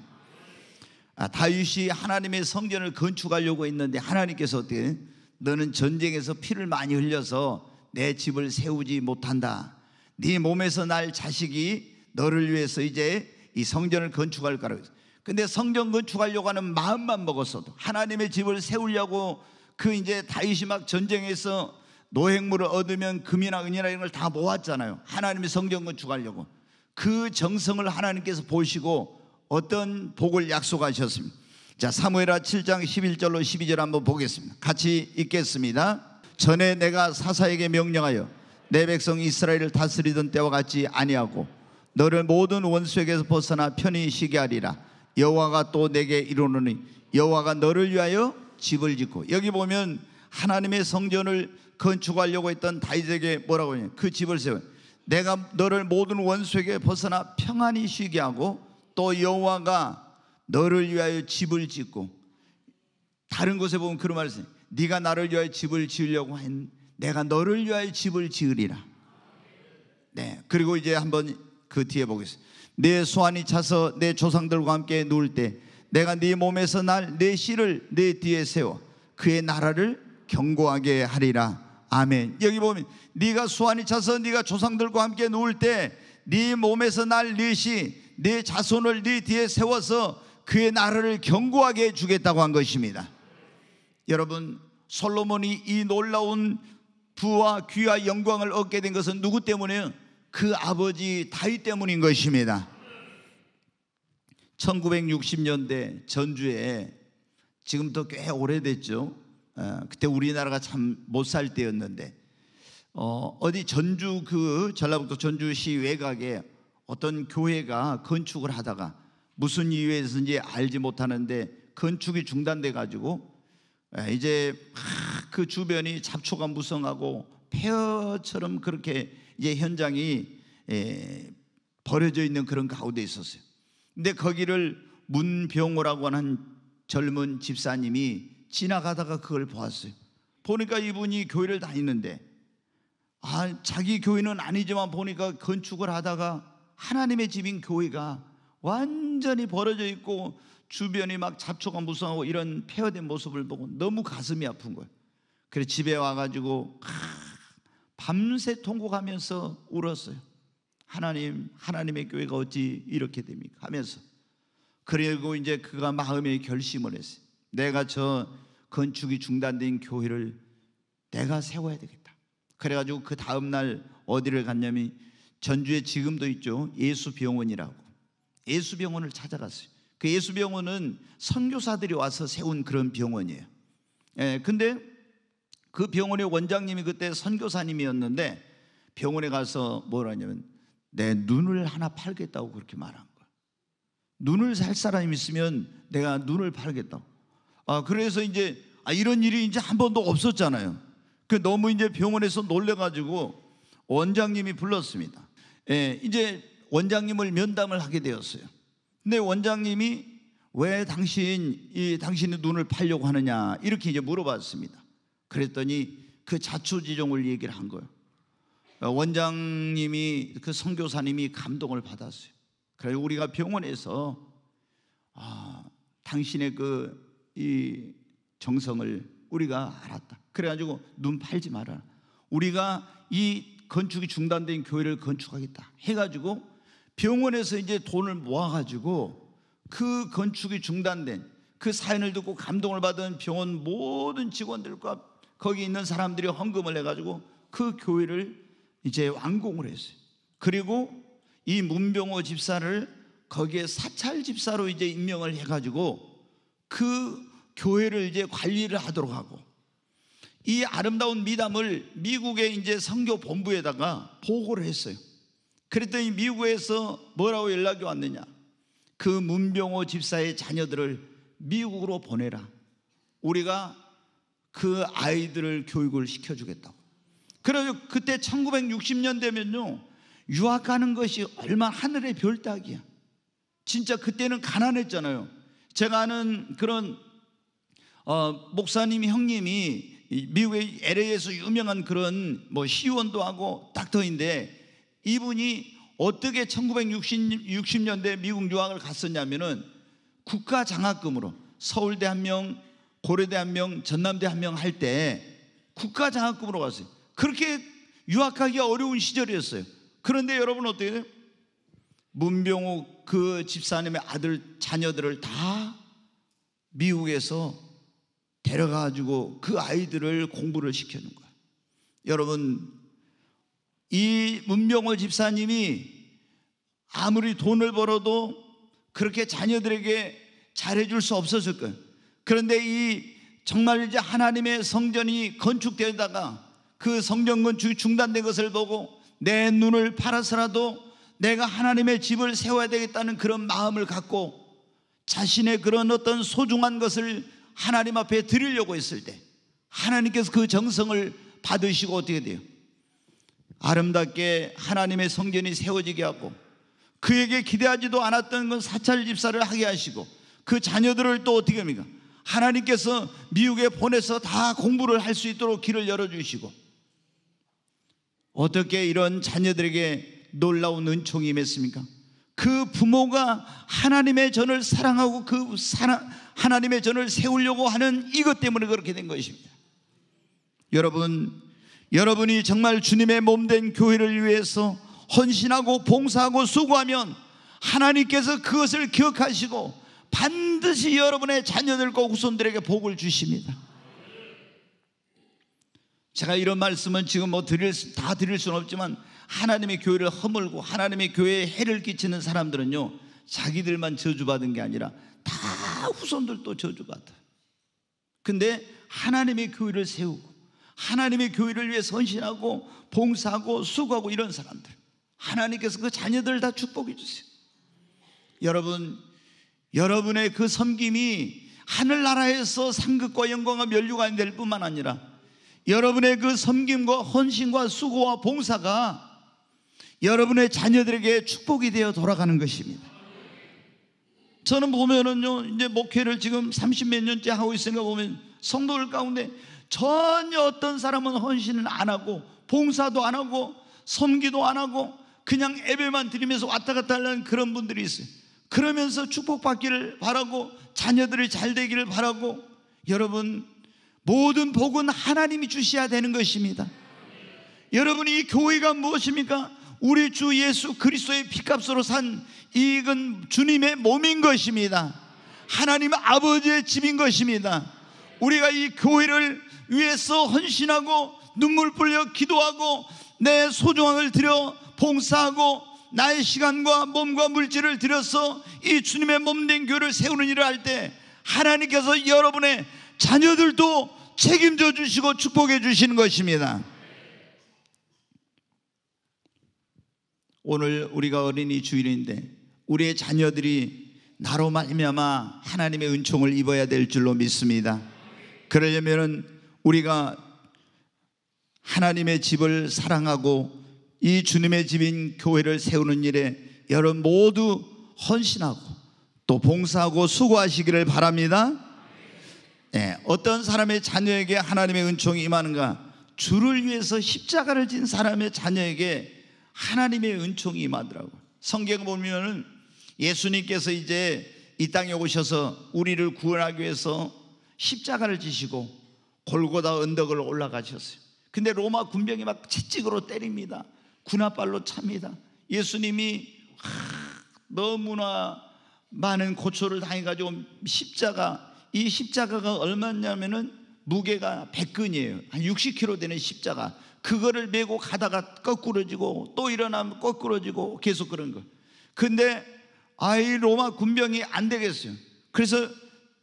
아, 다윗이 하나님의 성전을 건축하려고 했는데 하나님께서 어떻게 너는 전쟁에서 피를 많이 흘려서 내 집을 세우지 못한다. 네 몸에서 날 자식이 너를 위해서 이제 이 성전을 건축할 거라고 했어. 근데 성전 건축하려고 하는 마음만 먹었어도 하나님의 집을 세우려고 그 이제 다윗이 막 전쟁에서 노획물을 얻으면 금이나 은이나 이런 걸 다 모았잖아요. 하나님의 성전 건축하려고. 그 정성을 하나님께서 보시고 어떤 복을 약속하셨습니다. 자, 사무엘하 7장 11절로 12절 한번 보겠습니다. 같이 읽겠습니다. 전에 내가 사사에게 명령하여 내 백성 이스라엘을 다스리던 때와 같이 아니하고 너를 모든 원수에게서 벗어나 편히 쉬게 하리라. 여호와가 또 내게 이르노니 여호와가 너를 위하여 집을 짓고 여기 보면 하나님의 성전을 건축하려고 했던 다윗에게 뭐라고 하냐? 그 집을 세운 내가 너를 모든 원수에게 벗어나 평안히 쉬게 하고 또 여호와가 너를 위하여 집을 짓고 다른 곳에 보면 그런 말이 있어요. 네가 나를 위하여 집을 지으려고 한 내가 너를 위하여 집을 지으리라. 네. 그리고 이제 한번 그 뒤에 보겠습니다. 내 소환이 차서 내 조상들과 함께 누울 때 내가 네 몸에서 날내 씨를 내 뒤에 세워 그의 나라를 견고하게 하리라. 아멘. 여기 보면 네가 수완이 차서 네가 조상들과 함께 누울 때 네 몸에서 날 넷이 네, 네 자손을 네 뒤에 세워서 그의 나라를 견고하게 주겠다고 한 것입니다. 여러분 솔로몬이 이 놀라운 부와 귀와 영광을 얻게 된 것은 누구 때문에요? 그 아버지 다윗 때문인 것입니다. 1960년대 전주에 지금도 꽤 오래됐죠. 어, 그때 우리나라가 참 못 살 때였는데 어, 어디 전주 그 전라북도 전주시 외곽에 어떤 교회가 건축을 하다가 무슨 이유에서인지 알지 못하는데 건축이 중단돼 가지고 예, 이제 그 주변이 잡초가 무성하고 폐허처럼 그렇게 이제 현장이 예, 버려져 있는 그런 가운데 있었어요. 근데 거기를 문병호라고 하는 젊은 집사님이 지나가다가 그걸 보았어요. 보니까 이분이 교회를 다니는데, 아, 자기 교회는 아니지만 보니까 건축을 하다가 하나님의 집인 교회가 완전히 벌어져 있고 주변이 막 잡초가 무성하고 이런 폐허된 모습을 보고 너무 가슴이 아픈 거예요. 그래서 집에 와가지고 밤새 통곡하면서 울었어요. 하나님, 하나님의 교회가 어찌 이렇게 됩니까? 하면서. 그리고 이제 그가 마음의 결심을 했어요. 내가 저 건축이 중단된 교회를 내가 세워야 되겠다. 그래가지고 그 다음날 어디를 갔냐면 전주에 지금도 있죠. 예수병원이라고. 예수병원을 찾아갔어요. 그 예수병원은 선교사들이 와서 세운 그런 병원이에요. 예, 근데 그 병원의 원장님이 그때 선교사님이었는데 병원에 가서 뭐라냐면 내 눈을 하나 팔겠다고 그렇게 말한 거야. 눈을 살 사람이 있으면 내가 눈을 팔겠다고. 아, 그래서 이제 아, 이런 일이 이제 한 번도 없었잖아요. 그 너무 이제 병원에서 놀래가지고 원장님이 불렀습니다. 예, 이제 원장님을 면담을 하게 되었어요. 근데 원장님이 왜 당신, 이, 당신의 눈을 팔려고 하느냐 이렇게 이제 물어봤습니다. 그랬더니 그 자초지종을 얘기를 한 거예요. 어, 원장님이 그성교사님이 감동을 받았어요. 그래서 우리가 병원에서 아, 당신의 그이 정성을 우리가 알았다. 그래가지고 눈 팔지 마라. 우리가 이 건축이 중단된 교회를 건축하겠다. 해가지고 병원에서 이제 돈을 모아가지고 그 건축이 중단된 그 사연을 듣고 감동을 받은 병원 모든 직원들과 거기 있는 사람들이 헌금을 해가지고 그 교회를 이제 완공을 했어요. 그리고 이 문병호 집사를 거기에 사찰 집사로 이제 임명을 해가지고 그 교회를 이제 관리를 하도록 하고 이 아름다운 미담을 미국의 이제 선교 본부에다가 보고를 했어요. 그랬더니 미국에서 뭐라고 연락이 왔느냐? 그 문병호 집사의 자녀들을 미국으로 보내라. 우리가 그 아이들을 교육을 시켜주겠다고. 그래서 그때 1960년 되면요. 유학 가는 것이 얼마 하늘의 별 따기야. 진짜 그때는 가난했잖아요. 제가 아는 그런 어, 목사님 형님이 미국의 LA에서 유명한 그런 뭐시원도 하고 닥터인데 이분이 어떻게 1960, 년대 미국 유학을 갔었냐면은 국가 장학금으로 서울대 한 명, 고려대 한 명, 전남대 한 명 할 때 국가 장학금으로 갔어요. 그렇게 유학하기 어려운 시절이었어요. 그런데 여러분 어떻게 돼요? 문병욱 그 집사님의 아들 자녀들을 다 미국에서 데려가 가지고 그 아이들을 공부를 시키는 거야. 여러분 이 문병호 집사님이 아무리 돈을 벌어도 그렇게 자녀들에게 잘해줄 수 없었을 거예요. 그런데 이 정말 이제 하나님의 성전이 건축되다가 그 성전 건축이 중단된 것을 보고 내 눈을 팔아서라도 내가 하나님의 집을 세워야 되겠다는 그런 마음을 갖고 자신의 그런 어떤 소중한 것을 하나님 앞에 드리려고 했을 때 하나님께서 그 정성을 받으시고 어떻게 돼요? 아름답게 하나님의 성전이 세워지게 하고 그에게 기대하지도 않았던 건 사찰 집사를 하게 하시고 그 자녀들을 또 어떻게 합니까? 하나님께서 미국에 보내서 다 공부를 할 수 있도록 길을 열어주시고 어떻게 이런 자녀들에게 놀라운 은총이 임했습니까? 그 부모가 하나님의 전을 사랑하고 그 사랑, 하나님의 전을 세우려고 하는 이것 때문에 그렇게 된 것입니다. 여러분, 여러분이 정말 주님의 몸된 교회를 위해서 헌신하고 봉사하고 수고하면 하나님께서 그것을 기억하시고 반드시 여러분의 자녀들과 후손들에게 복을 주십니다. 제가 이런 말씀은 지금 뭐 드릴 다 드릴 수는 없지만 하나님의 교회를 허물고 하나님의 교회에 해를 끼치는 사람들은요, 자기들만 저주받은 게 아니라 다 후손들도 저주받아. 근데 하나님의 교회를 세우고 하나님의 교회를 위해 선신하고 봉사하고 수고하고 이런 사람들. 하나님께서 그 자녀들 다 축복해 주세요. 여러분, 여러분의 그 섬김이 하늘나라에서 상급과 영광과 멸류관이 될 뿐만 아니라 여러분의 그 섬김과 헌신과 수고와 봉사가 여러분의 자녀들에게 축복이 되어 돌아가는 것입니다. 저는 보면은요, 이제 목회를 지금 30몇 년째 하고 있으니까 보면 성도들 가운데 전혀 어떤 사람은 헌신을 안 하고 봉사도 안 하고 섬기도 안 하고 그냥 예배만 드리면서 왔다 갔다 하는 그런 분들이 있어요. 그러면서 축복받기를 바라고 자녀들이 잘 되기를 바라고 여러분 모든 복은 하나님이 주셔야 되는 것입니다. 여러분이 교회가 무엇입니까? 우리 주 예수 그리스도의 피값으로 산 이익은 주님의 몸인 것입니다. 하나님 아버지의 집인 것입니다. 우리가 이 교회를 위해서 헌신하고 눈물 흘려 기도하고 내 소중함을 들여 봉사하고 나의 시간과 몸과 물질을 들여서 이 주님의 몸 된 교회를 세우는 일을 할 때 하나님께서 여러분의 자녀들도 책임져 주시고 축복해 주시는 것입니다. 오늘 우리가 어린이 주일인데 우리의 자녀들이 나로 말미암아 하나님의 은총을 입어야 될 줄로 믿습니다. 그러려면 우리가 하나님의 집을 사랑하고 이 주님의 집인 교회를 세우는 일에 여러분 모두 헌신하고 또 봉사하고 수고하시기를 바랍니다. 네, 어떤 사람의 자녀에게 하나님의 은총이 임하는가? 주를 위해서 십자가를 진 사람의 자녀에게 하나님의 은총이 임하더라고. 성경 보면은 예수님께서 이제 이 땅에 오셔서 우리를 구원하기 위해서 십자가를 지시고 골고다 언덕을 올라가셨어요. 근데 로마 군병이 막 채찍으로 때립니다. 군합발로 찹니다. 예수님이 너무나 많은 고초를 당해가지고 십자가 이 십자가가 얼마냐면은 무게가 100근이에요. 한 60kg 되는 십자가. 그거를 메고 가다가 거꾸러지고 또 일어나면 거꾸러지고 계속 그런 거. 근데 아이 로마 군병이 안 되겠어요. 그래서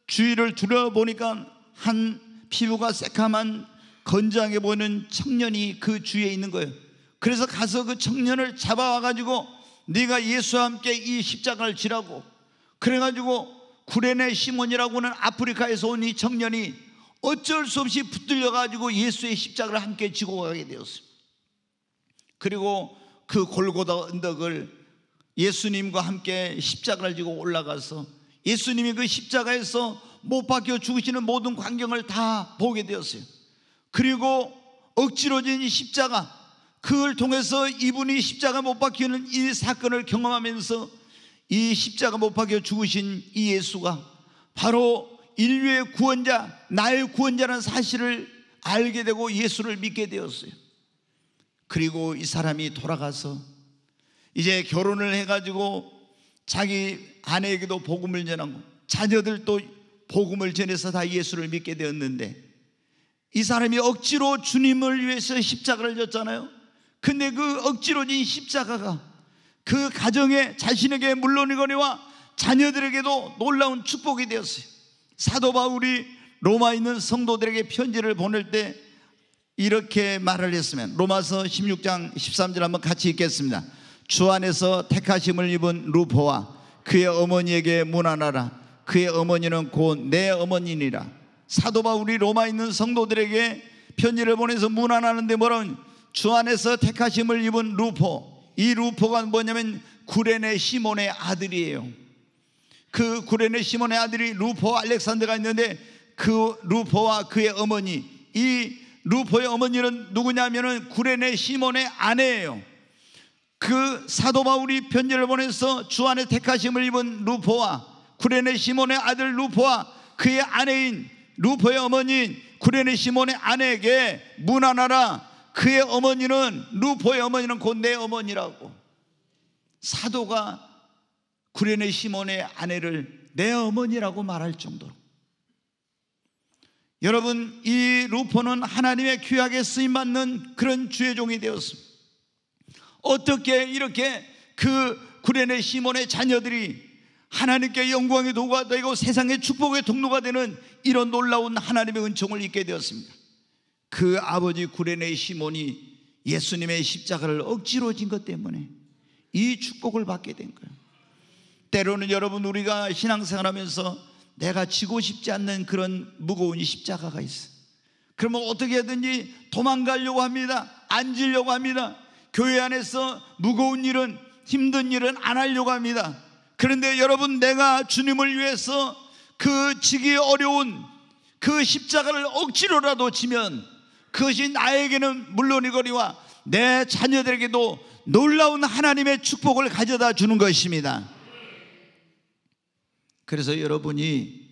주위를 둘러보니까 한 피부가 새카만 건장해 보이는 청년이 그 주위에 있는 거예요. 그래서 가서 그 청년을 잡아와 가지고 네가 예수와 함께 이 십자가를 지라고 그래 가지고 구레네 시몬이라고 는 아프리카에서 온 이 청년이 어쩔 수 없이 붙들려 가지고 예수의 십자가를 함께 지고 가게 되었습니다. 그리고 그 골고다 언덕을 예수님과 함께 십자가를 지고 올라가서 예수님이 그 십자가에서 못 박혀 죽으시는 모든 광경을 다 보게 되었어요. 그리고 억지로 진 십자가 그걸 통해서 이분이 십자가 못 박히는 이 사건을 경험하면서 이 십자가 못 박혀 죽으신 이 예수가 바로 인류의 구원자, 나의 구원자라는 사실을 알게 되고 예수를 믿게 되었어요. 그리고 이 사람이 돌아가서 이제 결혼을 해가지고 자기 아내에게도 복음을 전하고 자녀들도 복음을 전해서 다 예수를 믿게 되었는데 이 사람이 억지로 주님을 위해서 십자가를 졌잖아요. 근데 그 억지로 진 십자가가 그 가정에 자신에게 물론이거니와 자녀들에게도 놀라운 축복이 되었어요. 사도 바울이 로마에 있는 성도들에게 편지를 보낼 때 이렇게 말을 했으면 로마서 16장 13절 한번 같이 읽겠습니다. 주 안에서 택하심을 입은 루포와 그의 어머니에게 문안하라. 그의 어머니는 곧 내 어머니니라. 사도 바울이 로마에 있는 성도들에게 편지를 보내서 문안하는데 뭐라고 주 안에서 택하심을 입은 루포. 이 루포가 뭐냐면 구레네 시몬의 아들이에요. 그 구레네 시몬의 아들이 루포 알렉산더가 있는데 그 루포와 그의 어머니 이 루포의 어머니는 누구냐면은 구레네 시몬의 아내예요. 그 사도 바울이 편지를 보내서 주 안에 택하심을 입은 루포와 구레네 시몬의 아들 루포와 그의 아내인 루포의 어머니인 구레네 시몬의 아내에게 문안하라 그의 어머니는 루포의 어머니는 곧 내 어머니라고 사도가 구레네 시몬의 아내를 내 어머니라고 말할 정도로 여러분 이 루포는 하나님의 귀하게 쓰임받는 그런 주의 종이 되었습니다 어떻게 이렇게 그 구레네 시몬의 자녀들이 하나님께 영광의 도구가 되고 세상의 축복의 통로가 되는 이런 놀라운 하나님의 은총을 입게 되었습니다 그 아버지 구레네 시몬이 예수님의 십자가를 억지로 진 것 때문에 이 축복을 받게 된 거예요 때로는 여러분 우리가 신앙생활하면서 내가 지고 싶지 않는 그런 무거운 십자가가 있어. 그러면 어떻게든지 도망가려고 합니다. 앉으려고 합니다. 교회 안에서 무거운 일은 힘든 일은 안 하려고 합니다. 그런데 여러분 내가 주님을 위해서 그 지기 어려운 그 십자가를 억지로라도 지면 그것이 나에게는 물론이거리와 내 자녀들에게도 놀라운 하나님의 축복을 가져다 주는 것입니다. 그래서 여러분이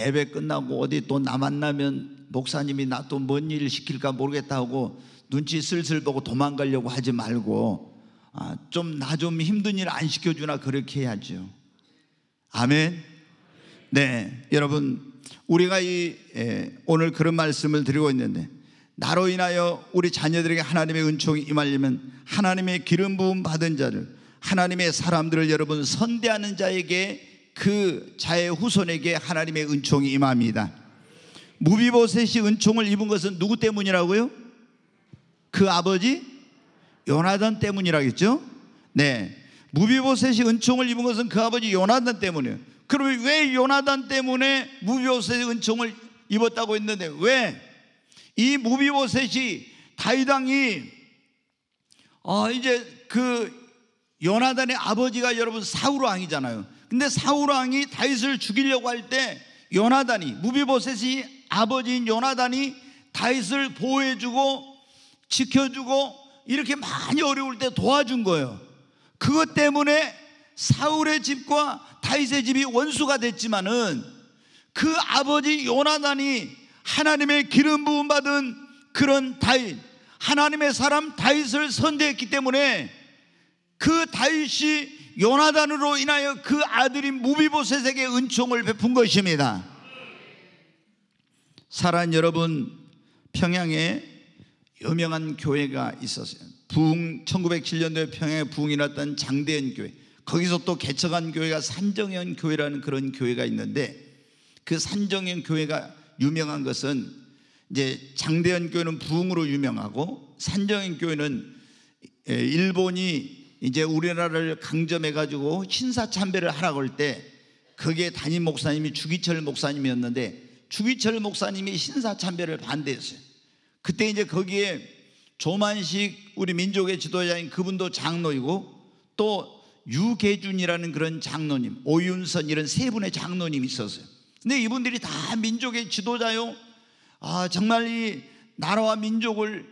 예배 끝나고 어디 또 나 만나면 목사님이 나 또 뭔일을 시킬까 모르겠다 하고 눈치 슬슬 보고 도망가려고 하지 말고 아, 좀나 좀 힘든 일 안 시켜주나 그렇게 해야죠. 아멘. 네, 여러분 우리가 이 예, 오늘 그런 말씀을 드리고 있는데 나로 인하여 우리 자녀들에게 하나님의 은총이 임하려면 하나님의 기름 부음 받은 자를 하나님의 사람들을 여러분 선대하는 자에게 그 자의 후손에게 하나님의 은총이 임합니다. 무비보셋이 은총을 입은 것은 누구 때문이라고요? 그 아버지 요나단 때문이라겠죠? 네. 무비보셋이 은총을 입은 것은 그 아버지 요나단 때문이에요. 그러면 왜 요나단 때문에 무비보셋이 은총을 입었다고 했는데 왜 이 무비보셋이 다윗왕이 어 이제 그 요나단의 아버지가 여러분 사울 왕이잖아요. 근데 사울 왕이 다윗을 죽이려고 할 때 요나단이 무비보셋이 아버지인 요나단이 다윗을 보호해주고 지켜주고 이렇게 많이 어려울 때 도와준 거예요. 그것 때문에 사울의 집과 다윗의 집이 원수가 됐지만은 그 아버지 요나단이 하나님의 기름 부음 받은 그런 다윗, 하나님의 사람 다윗을 선대했기 때문에 그 다윗이 요나단으로 인하여 그아들이 무비보셋에게 은총을 베푼 것입니다. 사랑 여러분, 평양에 유명한 교회가 있었어요. 부흥 1907년도에 평양에 부흥이 났던 장대현 교회. 거기서 또 개척한 교회가 산정현 교회라는 그런 교회가 있는데 그 산정현 교회가 유명한 것은 이제 장대현 교회는 부흥으로 유명하고 산정현 교회는 일본이 이제 우리나라를 강점해가지고 신사참배를 하라고 할때 그게 담임 목사님이 주기철 목사님이었는데 주기철 목사님이 신사참배를 반대했어요. 그때 이제 거기에 조만식 우리 민족의 지도자인 그분도 장로이고 또 유계준이라는 그런 장로님, 오윤선 이런 세 분의 장로님이 있었어요. 근데 이분들이 다 민족의 지도자요. 아, 정말 이 나라와 민족을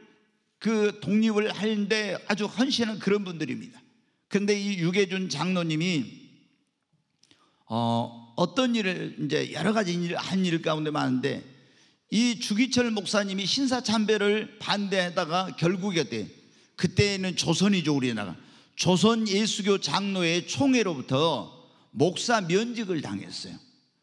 그 독립을 하는데 아주 헌신한 그런 분들입니다. 그런데이 유계준 장로님이 어, 어떤 일을 이제 여러 가지 일, 한일 가운데 많은데 이 주기철 목사님이 신사 참배를 반대하다가 결국에 때 그때는 조선이죠 우리나라 조선 예수교 장로의 총회로부터 목사 면직을 당했어요.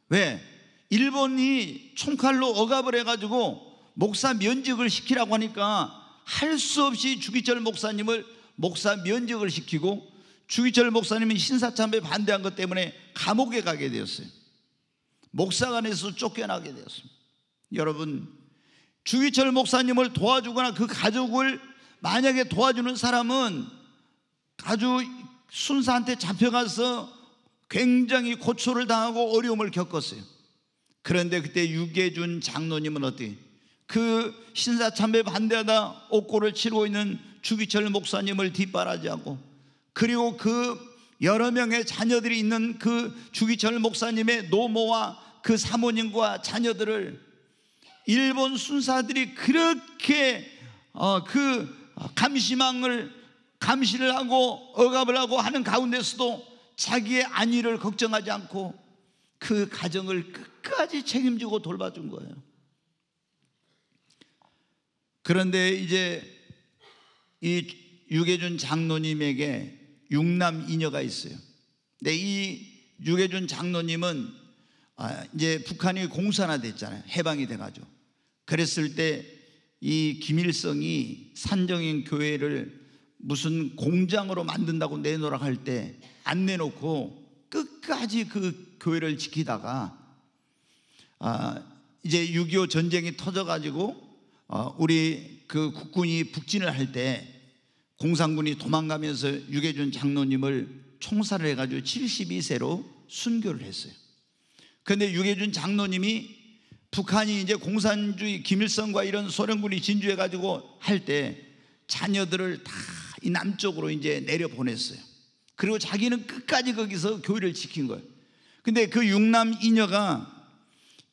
왜? 일본이 총칼로 억압을 해가지고 목사 면직을 시키라고 하니까 할수 없이 주기철 목사님을 목사 면직을 시키고 주기철 목사님이 신사참배 반대한 것 때문에 감옥에 가게 되었어요. 목사관에서 쫓겨나게 되었습니다. 여러분, 주기철 목사님을 도와주거나 그 가족을 만약에 도와주는 사람은 아주 순사한테 잡혀가서 굉장히 고초를 당하고 어려움을 겪었어요. 그런데 그때 유계준 장로님은 어때? 그 신사참배 반대하다 옥고를 치르고 있는 주기철 목사님을 뒷바라지하고 그리고 그 여러 명의 자녀들이 있는 그 주기철 목사님의 노모와 그 사모님과 자녀들을 일본 순사들이 그렇게 어, 그 감시망을 감시를 하고 억압을 하고 하는 가운데서도 자기의 안위를 걱정하지 않고 그 가정을 끝까지 책임지고 돌봐준 거예요. 그런데 이제 이 유계준 장로님에게 육남 이녀가 있어요. 근데 이 유계준 장로님은 아, 이제 북한이 공산화됐잖아요. 해방이 돼가지고. 그랬을 때 이 김일성이 산정인 교회를 무슨 공장으로 만든다고 내놓으라 할때 안 내놓고 끝까지 그 교회를 지키다가 아 이제 6.25 전쟁이 터져가지고 어, 우리 그 국군이 북진을 할 때 공산군이 도망가면서 유계준 장로님을 총살을 해가지고 72세로 순교를 했어요. 그런데 유계준 장로님이 북한이 이제 공산주의 김일성과 이런 소련군이 진주해가지고 할 때 자녀들을 다 이 남쪽으로 이제 내려 보냈어요. 그리고 자기는 끝까지 거기서 교회를 지킨 거예요. 근데 그 육남 이녀가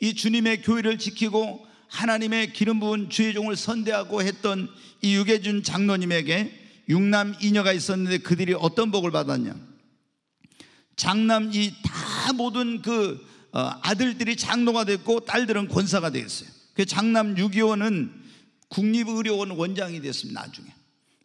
이 주님의 교회를 지키고 하나님의 기름 부은 주의 종을 선대하고 했던 이 유계준 장로님에게 육남 이녀가 있었는데 그들이 어떤 복을 받았냐? 장남 이 다 모든 그 어, 아들들이 장로가 됐고 딸들은 권사가 되었어요. 그 장남 유기원은 국립의료원 원장이 됐습니다. 나중에.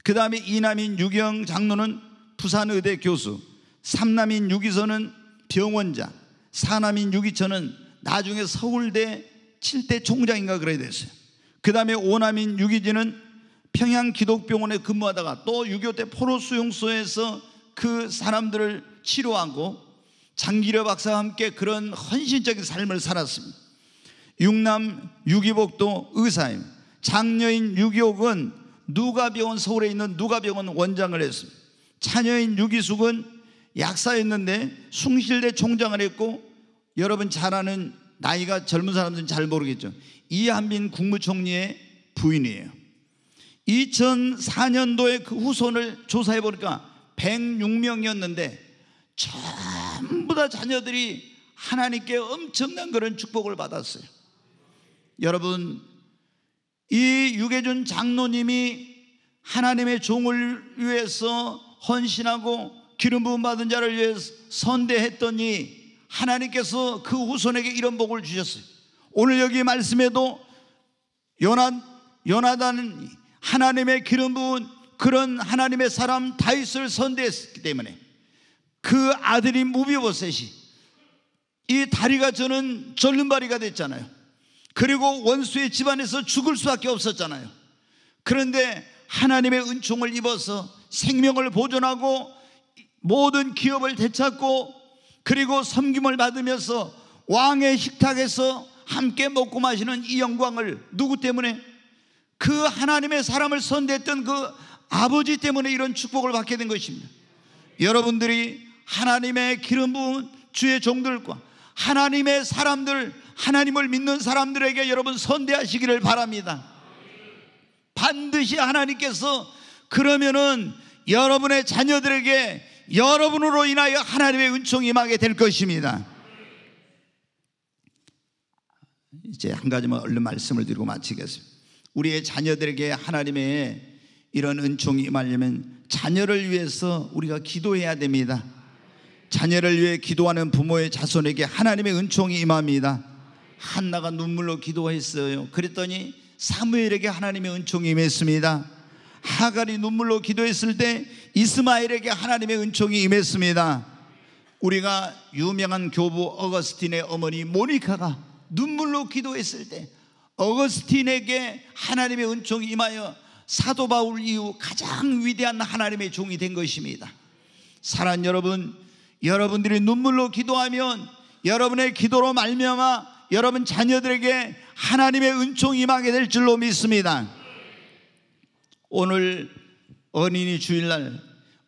그 다음에 이남인 유경 장로는 부산의대 교수, 삼남인 유기선은 병원장, 사남인 유기천은 나중에 서울대 7대 총장인가 그래야 됐어요. 그 다음에 오남인 유기진은 평양 기독병원에 근무하다가 또 유교 때 포로 수용소에서 그 사람들을 치료하고 장기려 박사와 함께 그런 헌신적인 삶을 살았습니다. 육남 유기복도 의사임. 장녀인 유기옥은 누가병원 서울에 있는 누가병원 원장을 했습니다. 차녀인 유기숙은 약사였는데 숭실대 총장을 했고 여러분 잘 아는 나이가 젊은 사람들은 잘 모르겠죠. 이한빈 국무총리의 부인이에요. 2004년도에 그 후손을 조사해 보니까 106명이었는데 전부 다 자녀들이 하나님께 엄청난 그런 축복을 받았어요. 여러분, 이 유계준 장로님이 하나님의 종을 위해서 헌신하고 기름 부음 받은 자를 위해 선대했더니 하나님께서 그 후손에게 이런 복을 주셨어요. 오늘 여기 말씀에도 요나, 요나단은 하나님의 기름 부은 그런 하나님의 사람 다윗을 선대했기 때문에 그 아들이 무비보셋이 이 다리가 저는 절름발이가 됐잖아요. 그리고 원수의 집안에서 죽을 수밖에 없었잖아요. 그런데 하나님의 은총을 입어서 생명을 보존하고 모든 기업을 되찾고 그리고 섬김을 받으면서 왕의 식탁에서 함께 먹고 마시는 이 영광을 누구 때문에 그 하나님의 사람을 선대했던 그 아버지 때문에 이런 축복을 받게 된 것입니다. 여러분들이 하나님의 기름 부은 주의 종들과 하나님의 사람들, 하나님을 믿는 사람들에게 여러분 선대하시기를 바랍니다. 반드시 하나님께서 그러면은 여러분의 자녀들에게 여러분으로 인하여 하나님의 은총이 임하게 될 것입니다. 이제 한 가지만 얼른 말씀을 드리고 마치겠습니다. 우리의 자녀들에게 하나님의 이런 은총이 임하려면 자녀를 위해서 우리가 기도해야 됩니다. 자녀를 위해 기도하는 부모의 자손에게 하나님의 은총이 임합니다. 한나가 눈물로 기도했어요. 그랬더니 사무엘에게 하나님의 은총이 임했습니다. 하갈이 눈물로 기도했을 때 이스마엘에게 하나님의 은총이 임했습니다. 우리가 유명한 교부 어거스틴의 어머니 모니카가 눈물로 기도했을 때 어거스틴에게 하나님의 은총이 임하여 사도 바울 이후 가장 위대한 하나님의 종이 된 것입니다. 사랑 여러분, 여러분들이 눈물로 기도하면 여러분의 기도로 말미암아 여러분 자녀들에게 하나님의 은총이 임하게 될 줄로 믿습니다. 오늘 어린이 주일날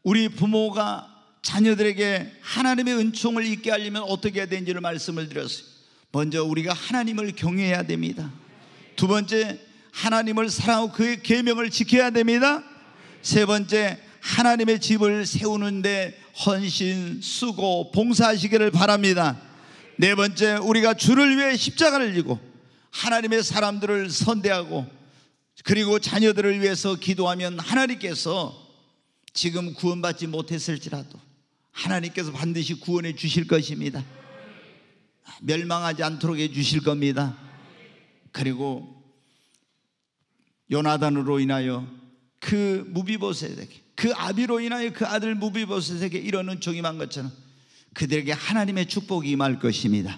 우리 부모가 자녀들에게 하나님의 은총을 있게 하려면 어떻게 해야 되는지를 말씀을 드렸어요. 먼저 우리가 하나님을 경외해야 됩니다. 두 번째 하나님을 사랑하고 그의 계명을 지켜야 됩니다. 세 번째 하나님의 집을 세우는데 헌신, 수고, 봉사하시기를 바랍니다. 네 번째 우리가 주를 위해 십자가를 지고 하나님의 사람들을 선대하고 그리고 자녀들을 위해서 기도하면 하나님께서 지금 구원받지 못했을지라도 하나님께서 반드시 구원해 주실 것입니다. 멸망하지 않도록 해 주실 겁니다. 그리고 요나단으로 인하여 그 무비보셋에게 그 아비로 인하여 그 아들 무비보셋에게 이러는종이만 것처럼 그들에게 하나님의 축복이 임할 것입니다.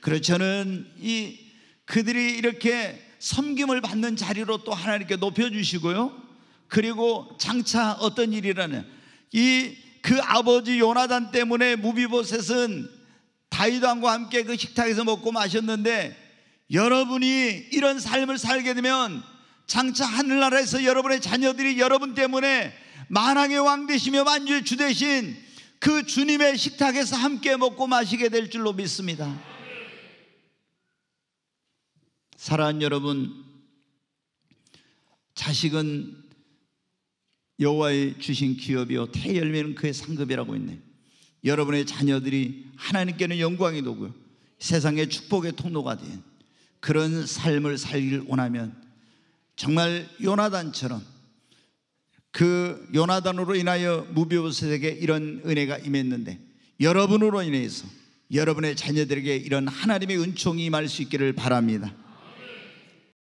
그래서 그렇죠. 저는 이 그들이 이렇게 섬김을 받는 자리로 또 하나님께 높여주시고요. 그리고 장차 어떤 일이라는 이그 아버지 요나단 때문에 무비보셋은 다윗왕과 함께 그 식탁에서 먹고 마셨는데 여러분이 이런 삶을 살게 되면 장차 하늘나라에서 여러분의 자녀들이 여러분 때문에 만왕의 왕 되시며 만주의 주 되신 그 주님의 식탁에서 함께 먹고 마시게 될 줄로 믿습니다. 사랑하는 여러분, 자식은 여호와의 주신 기업이요 태열매는 그의 상급이라고 했네 여러분의 자녀들이 하나님께는 영광이 도고요. 세상의 축복의 통로가 된 그런 삶을 살기 원하면 정말 요나단처럼 그 요나단으로 인하여 무비보셋에게 이런 은혜가 임했는데 여러분으로 인해서 여러분의 자녀들에게 이런 하나님의 은총이 임할 수 있기를 바랍니다.